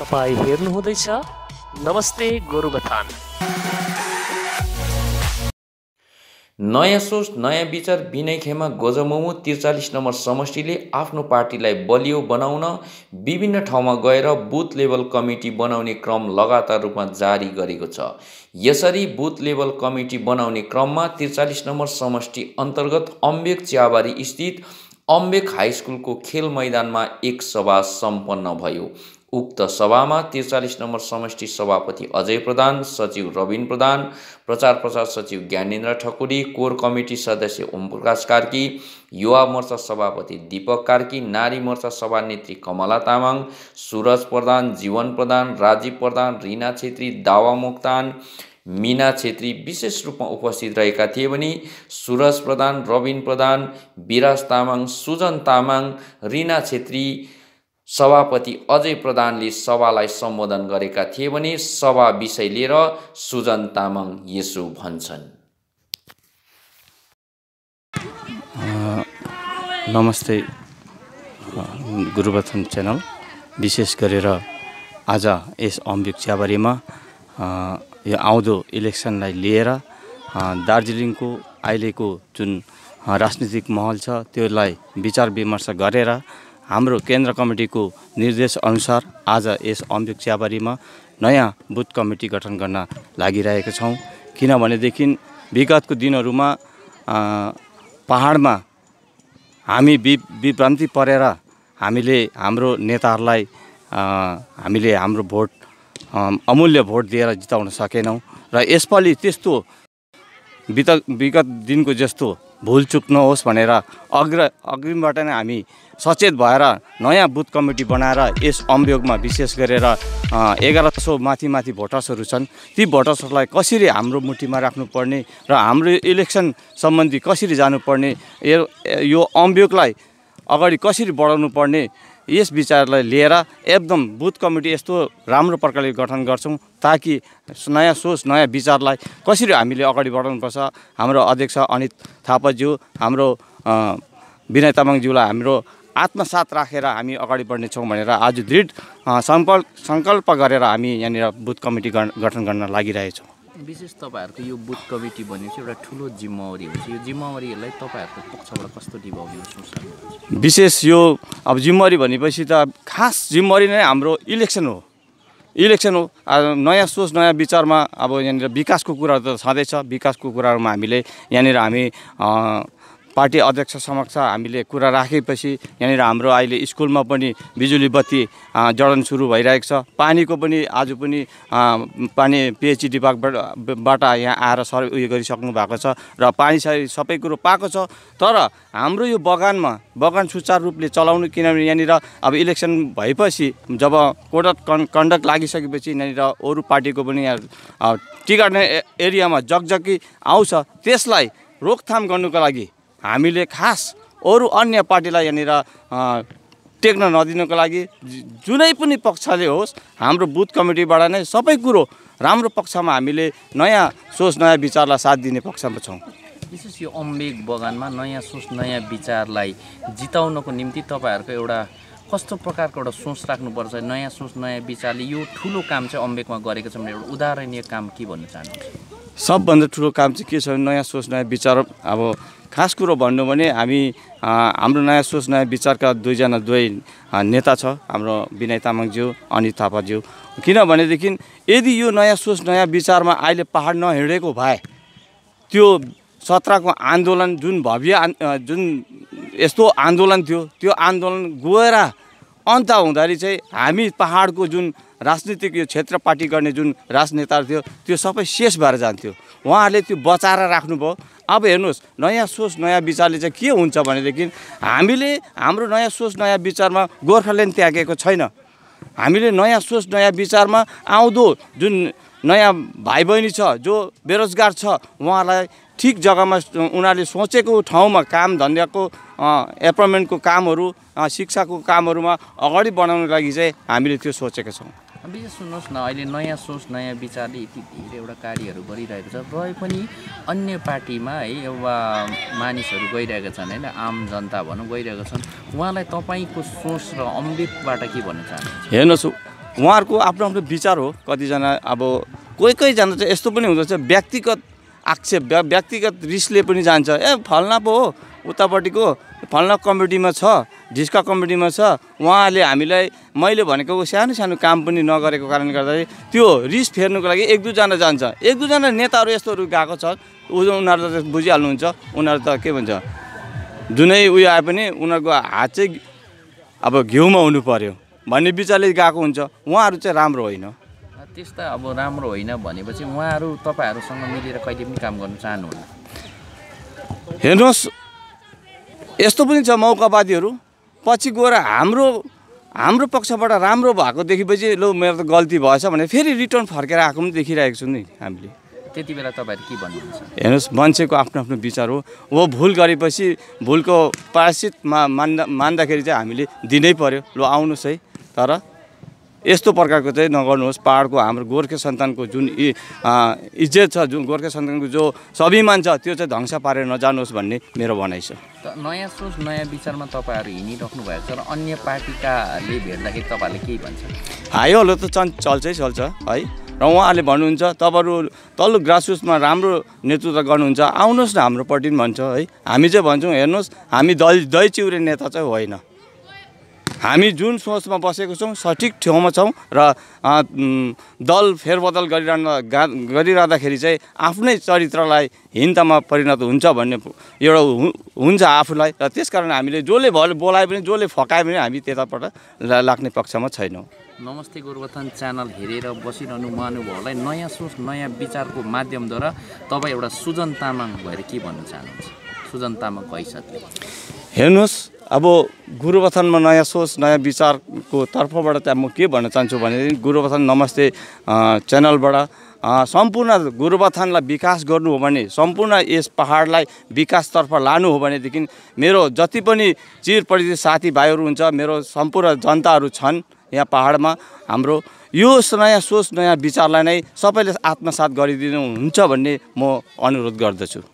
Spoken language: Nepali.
तपाईँ हेर्नुहुँदैछ नमस्ते गोरुबथान नयाँ सोच नयाँ विचार विनय खेमा गोजमोमो त्रिचालिस नम्बर समष्टिले आफ्नो पार्टीलाई बलियो बनाउन विभिन्न ठाउँमा गएर बुथ लेभल कमिटी बनाउने क्रम लगातार रूपमा जारी गरेको छ यसरी बुथ लेभल कमिटी बनाउने क्रममा त्रिचालिस नम्बर समष्टि अन्तर्गत अम्बेक चियाबारी स्थित अम्बेक हाई स्कुलको खेल मैदानमा एक सभा सम्पन्न भयो उक्त सभामा त्रिचालिस नम्बर समष्टि सभापति अजय प्रधान सचिव रविन प्रधान प्रचार प्रसार सचिव ज्ञानेन्द्र ठकुरी कोर कमिटी सदस्य ओमप्रकाश कार्की युवा मोर्चा सभापति दीपक कार्की नारी मोर्चा सभा नेत्री कमला तामाङ सुरज प्रधान जीवन प्रधान राजीव प्रधान रिना छेत्री दावा मोक्तान मिना छेत्री विशेष रूपमा उपस्थित रहेका थिए भने सुरज प्रधान रविन प्रधान विराज तामाङ सुजन तामाङ रिना छेत्री सभापति अजय प्रधानले सभालाई सम्बोधन गरेका थिए भने सभा विषय लिएर सुजन तामाङ यसो भन्छन् नमस्ते गुरुवचन च्यानल विशेष गरेर आज यस अम्बिक चियाबारीमा यो आउँदो इलेक्सनलाई लिएर दार्जिलिङको अहिलेको जुन राजनीतिक महल छ त्यसलाई विचार विमर्श गरेर हाम्रो केन्द्र कमिटीको निर्देशअनुसार आज यस अम्बुक चियाबारीमा नयाँ बुथ कमिटी गठन गर्न लागिरहेका छौँ किनभनेदेखि विगतको दिनहरूमा पहाडमा हामी वि विभ्रान्ति परेर हामीले हाम्रो नेताहरूलाई हामीले हाम्रो भोट अमूल्य भोट दिएर जिताउन सकेनौँ र यसपालि त्यस्तो बित विगत दिनको जस्तो भुलचुक नहोस् भनेर अग्र अग्रिमबाट नै हामी सचेत भएर नयाँ बुथ कमिटी बनाएर यस अभियोगमा विशेष गरेर एघार सौ माथि माथि भोटर्सहरू छन् ती भोटर्सहरूलाई कसरी हाम्रो मुठीमा राख्नुपर्ने र हाम्रो इलेक्सन सम्बन्धी कसरी जानुपर्ने यो अभियोगलाई अगाडि कसरी बढाउनु पर्ने यस विचारलाई लिएर एकदम बुथ कमिटी यस्तो राम्रो प्रकारले गठन गर्छौँ ताकि नयाँ सोच नयाँ विचारलाई कसरी हामीले अगाडि बढाउनुपर्छ हाम्रो अध्यक्ष अनित थापाज्यू हाम्रो विनय तामाङज्यूलाई हाम्रो आत्मसात राखेर हामी अगाडि बढ्नेछौँ भनेर आज दृढ सङ्कल्प सङ्कल्प गरेर हामी यहाँनिर बुथ कमिटी गठन गर्न लागिरहेछौँ विशेष तपाईँहरूको यो बुथ कमिटी भन्ने चाहिँ एउटा ठुलो जिम्मेवारी हुन्छ यो जिम्मेवारीलाई तपाईँहरूको पक्षबाट कस्तो निभाउने विशेष यो अब जिम्मेवारी भनेपछि त खास जिम्मेवारी नै हाम्रो इलेक्सन हो इलेक्सन हो नयाँ सोच नयाँ विचारमा अब यहाँनिर विकासको कुराहरू त छँदैछ विकासको कुराहरूमा हामीले यहाँनिर हामी पार्टी अध्यक्ष समक्ष हामीले कुरा राखेपछि यहाँनिर हाम्रो अहिले स्कुलमा पनि बिजुली बत्ती जडन सुरु भइरहेको छ पानीको पनि आज पनि पानी पिएचई डिपार्टमेन्टबाट यहाँ आएर सर उयो गरिसक्नु भएको छ र पानी सबै कुरो पाएको छ तर हाम्रो यो बगानमा बगान सुचारू रूपले चलाउनु किनभने यहाँनिर अब इलेक्सन भएपछि जब कोड अफ कन् कन्डक्ट लागिसकेपछि यहाँनिर अरू पार्टीको पनि यहाँ टी गार्डन एरियामा जगजगी आउँछ त्यसलाई रोकथाम गर्नुको लागि हामीले खास अरू अन्य पार्टीलाई यहाँनिर टेक्न नदिनुको लागि जुनै पनि पक्षले होस् हाम्रो बुथ कमिटीबाट नै सबै कुरो राम्रो पक्षमा हामीले नयाँ सोच नयाँ विचारलाई साथ दिने पक्षमा छौँ विशेष यो अम्बेक बगानमा नयाँ सोच नयाँ विचारलाई जिताउनको निम्ति तपाईँहरूको एउटा कस्तो प्रकारको एउटा सोच राख्नुपर्छ नयाँ सोच नयाँ विचारले यो ठुलो काम चाहिँ अम्बेकमा गरेको छ भने एउटा उदाहरणीय काम के भन्न चाहनुहुन्छ सबभन्दा ठुलो काम चाहिँ के छ भने नयाँ सोच नयाँ विचार अब खास कुरो भन्नु भने हामी हाम्रो नयाँ सोच नयाँ विचारका दुईजना दुवै नेता छ हाम्रो विनय तामाङज्यू अनित थापाज्यू किनभनेदेखि यदि यो नयाँ सोच नयाँ विचारमा अहिले पाहाड नहिँडेको भए त्यो सत्रको आन्दोलन जुन भव्य जुन यस्तो आन्दोलन थियो त्यो आन्दोलन गएर अन्त हुँदाखेरि चाहिँ हामी पाहाडको जुन राजनीतिक यो क्षेत्र पार्टी गर्ने जुन राजनेताहरू थियो त्यो सबै शेष भएर जान्थ्यो उहाँहरूले त्यो बचाएर राख्नुभयो अब हेर्नुहोस् नयाँ सोच नयाँ विचारले चाहिँ के हुन्छ भनेदेखि हामीले हाम्रो नयाँ सोच नयाँ विचारमा गोर्खाल्यान्ड त्यागेको छैन हामीले नयाँ सोच नयाँ विचारमा आउँदो जुन नयाँ भाइ बहिनी छ जो बेरोजगार छ उहाँलाई ठिक जग्गामा उनीहरूले सोचेको ठाउँमा काम धन्दाको एपोइन्टमेन्टको कामहरू शिक्षाको कामहरूमा अगाडि बढाउनको लागि चाहिँ हामीले त्यो सोचेका छौँ विशेष सुन्नुहोस् न अहिले नयाँ सोच नयाँ विचारले यति धेरैवटा कार्यहरू गरिरहेको छ रहे पनि अन्य पार्टीमा है एउटा मानिसहरू गइरहेका छन् होइन आम जनता भनौँ गइरहेका छन् उहाँलाई तपाईँको सोच र अमृतबाट के भन्न चाहनुहुन्छ हेर्नुहोस् उहाँहरूको आफ्नो आफ्नो विचार हो कतिजना अब कोही कोहीजना चाहिँ यस्तो पनि हुँदो रहेछ व्यक्तिगत आक्षेप व्यक्तिगत रिसले पनि जान्छ ए फल्ना पो हो उतापट्टिको फल्ना कमिटीमा छ ढिस्का कमिटीमा छ उहाँहरूले हामीलाई मैले भनेको सानो सानो काम पनि नगरेको कारणले गर्दाखेरि त्यो रिस फेर्नुको लागि एक दुईजना जान्छ एक दुईजना नेताहरू यस्तोहरू गएको छ उनीहरू त बुझिहाल्नुहुन्छ उनीहरू त के भन्छ जुनै उयो आए पनि उनीहरूको हात चाहिँ अब घिउमा हुनु पऱ्यो भन्ने विचारले गएको हुन्छ उहाँहरू चाहिँ राम्रो होइन त्यस्ता अब राम्रो होइन भनेपछि उहाँहरू तपाईँहरूसँग मिलेर कहिले पनि काम गर्नु चाहनुहुन्न हेर्नुहोस् यस्तो पनि छ मौकावादीहरू पछि गएर हाम्रो हाम्रो पक्षबाट राम्रो भएको देखेपछि लो मेरो त गल्ती भएछ भने फेरि रिटर्न फर्केर आएको पनि देखिरहेको छु नि हामीले त्यति बेला तपाईँहरू के भन्नुहुन्छ हेर्नुहोस् मान्छेको आफ्नो आफ्नो विचार हो ऊ भुल गरेपछि भुलको पारसित मा मान्दा मान्दाखेरि चाहिँ हामीले दिनै पऱ्यो लो आउनुहोस् है तर यस्तो प्रकारको चाहिँ नगर्नुहोस् पाहाडको हाम्रो गोर्खे सन्तानको जुन इज्जत छ जुन गोर्खे सन्तानको जो स्वाभिमान छ त्यो चाहिँ ध्वंस पारेर नजानुहोस् भन्ने मेरो भनाइ छ नयाँ सोच नयाँ विचारमा तपाईँहरू हिँडिराख्नु भएको छ र अन्य पार्टीकाले भेट्दाखेरि तपाईँहरूले के भन्छ हायो हलो त चन् चल्छै चल्छ है र उहाँहरूले भन्नुहुन्छ तपाईँहरू तल्लो ग्रासरुट्समा राम्रो नेतृत्व गर्नुहुन्छ आउनुहोस् न हाम्रोपट्टि पनि भन्छ है हामी चाहिँ भन्छौँ हेर्नुहोस् हामी दही दही चिउरे नेता चाहिँ होइन हामी जुन सोचमा बसेको छौँ सठिक ठाउँमा छौँ र दल फेरबदल गरिरहँदा गरिरहँदाखेरि चाहिँ आफ्नै चरित्रलाई हिन्तामा परिणत हुन्छ भन्ने एउटा हुन्छ आफूलाई र त्यसकारण हामीले जसले भयो बोलाए पनि जसले फकायो भने हामी त्यताबाट लाग्ने पक्षमा छैनौँ नमस्ते गोरुबथान च्यानल हेरेर बसिरहनु महानुभावलाई नयाँ सोच नयाँ विचारको माध्यमद्वारा तपाईँ एउटा सुजन तामाङ भएर के भन्न चाहनुहुन्छ सुजन तामाङ हैसियतले हेर्नुहोस् अब गुरुबथानमा नयाँ सोच नयाँ विचारको तर्फबाट त्यहाँ म के भन्न चाहन्छु भनेदेखि गुरुबथान नमस्ते च्यानलबाट सम्पूर्ण गुरुबथानलाई विकास गर्नु हो भने सम्पूर्ण यस पहाडलाई विकासतर्फ लानु हो भनेदेखि मेरो जति पनि चिर परिचित साथीभाइहरू हुन्छ मेरो सम्पूर्ण जनताहरू छन् यहाँ पहाडमा हाम्रो यो नयाँ सोच नयाँ विचारलाई नै सबैले आत्मसात गरिदिनु हुन्छ भन्ने म अनुरोध गर्दछु